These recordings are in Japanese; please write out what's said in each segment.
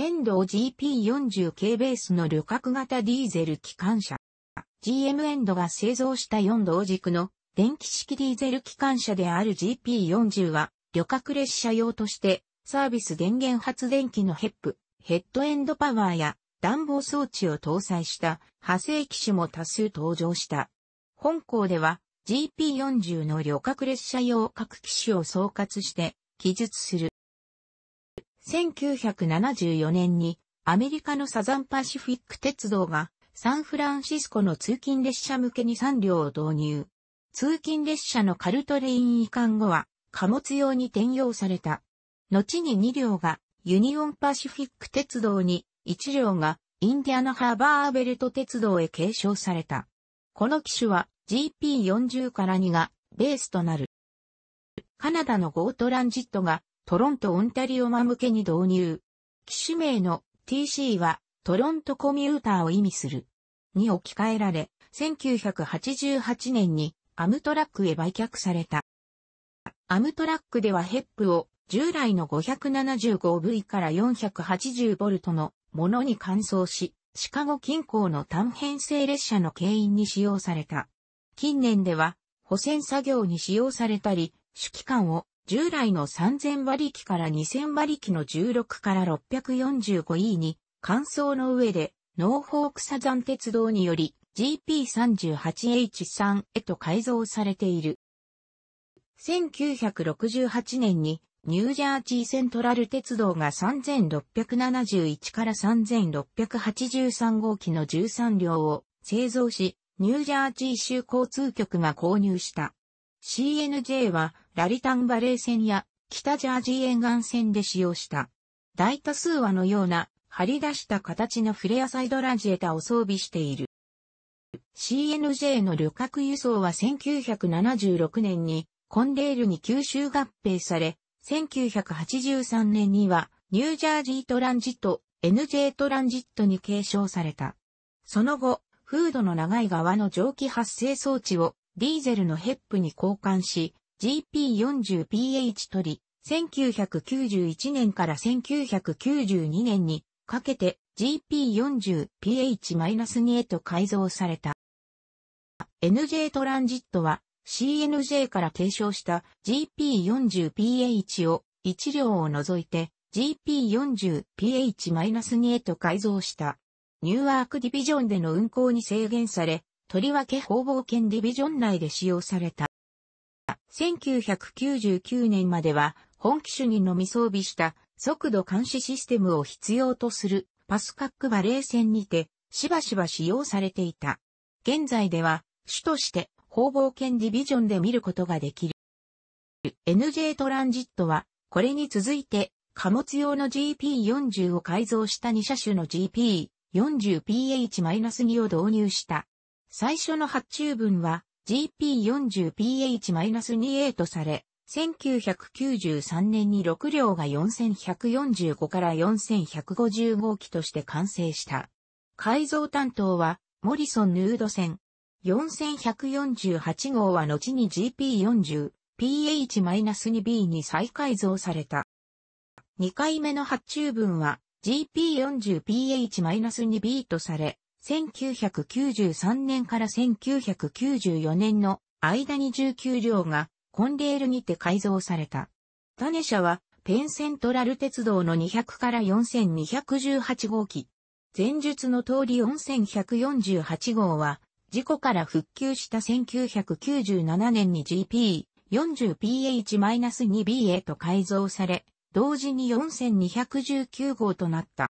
遠藤 GP40 系ベースの旅客型ディーゼル機関車。GM エンドが製造した4同軸の電気式ディーゼル機関車である GP40 は旅客列車用としてサービス電源発電機のヘップ、ヘッドエンドパワーや暖房装置を搭載した派生機種も多数登場した。本校では GP40 の旅客列車用各機種を総括して記述する。1974年にアメリカのサザンパシフィック鉄道がサンフランシスコの通勤列車向けに3両を導入。通勤列車のカルトレイン移管後は貨物用に転用された。後に2両がユニオンパシフィック鉄道に1両がインディアナハーバーベルト鉄道へ継承された。この機種は GP40 から2がベースとなる。カナダのゴートランジットがトロント・オンタリオマ向けに導入。機種名の TC はトロントコミューターを意味する。に置き換えられ、1988年にアムトラックへ売却された。アムトラックではヘップを従来の 575V から 480V のものに換装し、シカゴ近郊の短編成列車の牽引に使用された。近年では、補選作業に使用されたり、指揮官を従来の3000馬力から2000馬力の16から 645E に、乾燥の上で、ノーホークサザン鉄道により GP38H3 へと改造されている。1968年にニュージャージーセントラル鉄道が3671から3683号機の13両を製造し、ニュージャージー州交通局が購入した。CNJ はラリタンバレー線や北ジャージー沿岸線で使用した。大多数和のような張り出した形のフレアサイドラジエタを装備している。CNJ の旅客輸送は1976年にコンレールに吸収合併され、1983年にはニュージャージートランジット NJ トランジットに継承された。その後、フードの長い側の蒸気発生装置をディーゼルのヘップに交換し、GP40PH 取り、1991年から1992年にかけて GP40PH-2 へと改造された。NJ トランジットは CNJ から提唱した GP40PH を1両を除いて GP40PH-2 へと改造した。ニューアークディビジョンでの運行に制限され、とりわけ方々圏ディビジョン内で使用された。1999年までは本機種にのみ装備した速度監視システムを必要とするパスカックバレー戦にてしばしば使用されていた。現在では主として方々圏ディビジョンで見ることができる。NJ トランジットはこれに続いて貨物用の GP40 を改造した2車種の GP40PH-2 を導入した。最初の発注分は GP40PH-2A とされ、1993年に6両が4145から4150号機として完成した。改造担当は、モリソン・ヌード船。4148号は後に GP40、PH-2B に再改造された。2回目の発注分は GP40PH-2B とされ、1993年から1994年の間に19両がコンレールにて改造された。種車はペンセントラル鉄道の200から4218号機。前述の通り4148号は事故から復旧した1997年に GP40PH-2B へと改造され、同時に4219号となった。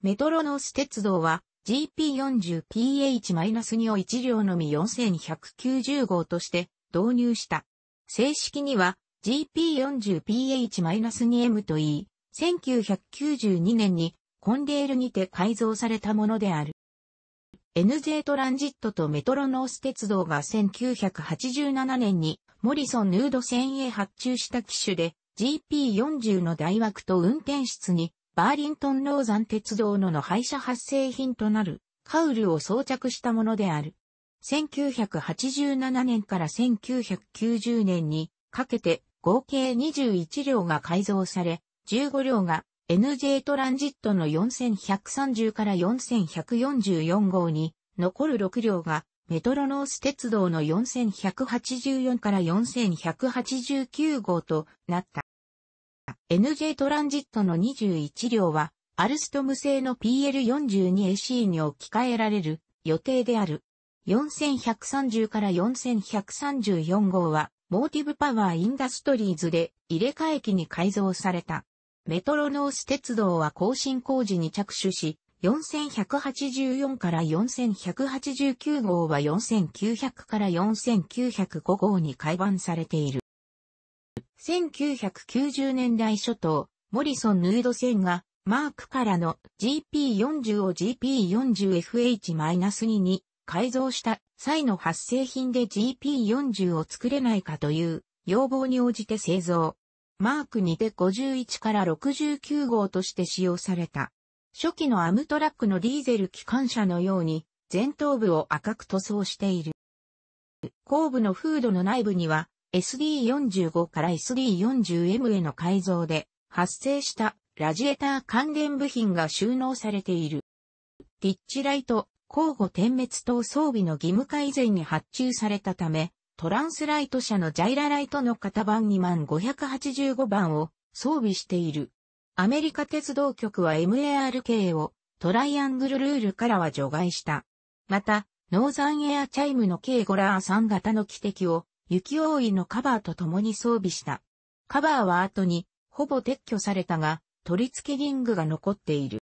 メトロノース鉄道は GP40PH-2 を一両のみ4190号として導入した。正式には GP40PH-2M といい、1992年にコンレールにて改造されたものである。NJ トランジットとメトロノース鉄道が1987年にモリソンヌード線へ発注した機種で GP40 の台枠と運転室にバーリントンローザン鉄道のの廃車発生品となる、カウルを装着したものである。1987年から1990年にかけて合計21両が改造され、15両が NJ トランジットの4130から4144号に、残る6両がメトロノース鉄道の4184から4189号となった。NJ トランジットの21両は、アルストム製の PL42AC に置き換えられる予定である。4130から4134号は、モーティブパワーインダストリーズで入れ替え機に改造された。メトロノース鉄道は更新工事に着手し、4184から4189号は4900から4905号に改版されている。1990年代初頭、モリソンヌード線が、マークからの GP40 を GP40FH-2 に改造した際の発生品で GP40 を作れないかという要望に応じて製造。マークにて51から69号として使用された。初期のアムトラックのディーゼル機関車のように前頭部を赤く塗装している。後部のフードの内部には SD45 から SD40M への改造で発生したラジエーター関連部品が収納されている。リッチライト、交互点滅等装備の義務化以前に発注されたため、トランスライト社のジャイラライトの型番2万585番を装備している。アメリカ鉄道局は MARK をトライアングルルールからは除外した。また、ノーザンエアチャイムの k ゴラー3型の汽笛を雪覆いのカバーと共に装備した。カバーは後に、ほぼ撤去されたが、取り付けリングが残っている。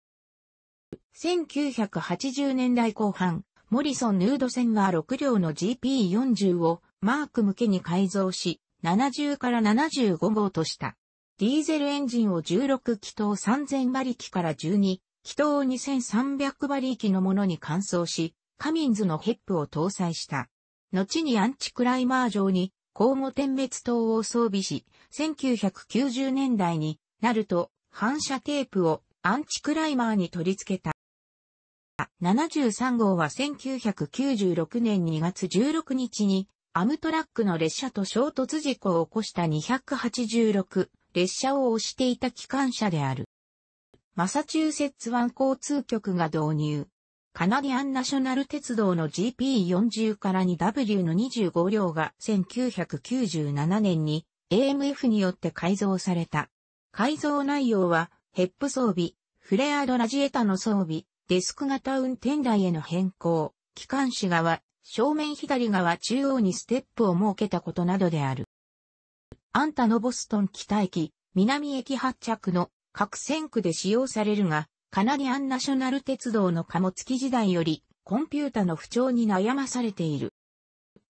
1980年代後半、モリソンヌード船は6両の GP40 をマーク向けに改造し、70から75号とした。ディーゼルエンジンを16気筒3000馬力から12、気筒2300馬力のものに換装し、カミンズのヘップを搭載した。後にアンチクライマー上に、交互点滅灯を装備し、1990年代になると、反射テープをアンチクライマーに取り付けた。73号は1996年2月16日にアムトラックの列車と衝突事故を起こした286列車を押していた機関車である。マサチューセッツ湾交通局が導入、カナディアンナショナル鉄道の GP40 から 2W の25両が1997年に AMF によって改造された。改造内容は、ヘップ装備、フレアードラジエタの装備、デスク型運転台への変更、機関士側、正面左側中央にステップを設けたことなどである。アンタのボストン北駅、南駅発着の各線区で使用されるが、カナディアンナショナル鉄道の貨物機時代より、コンピュータの不調に悩まされている。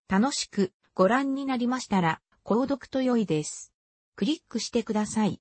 楽しくご覧になりましたら、購読と良いです。クリックしてください。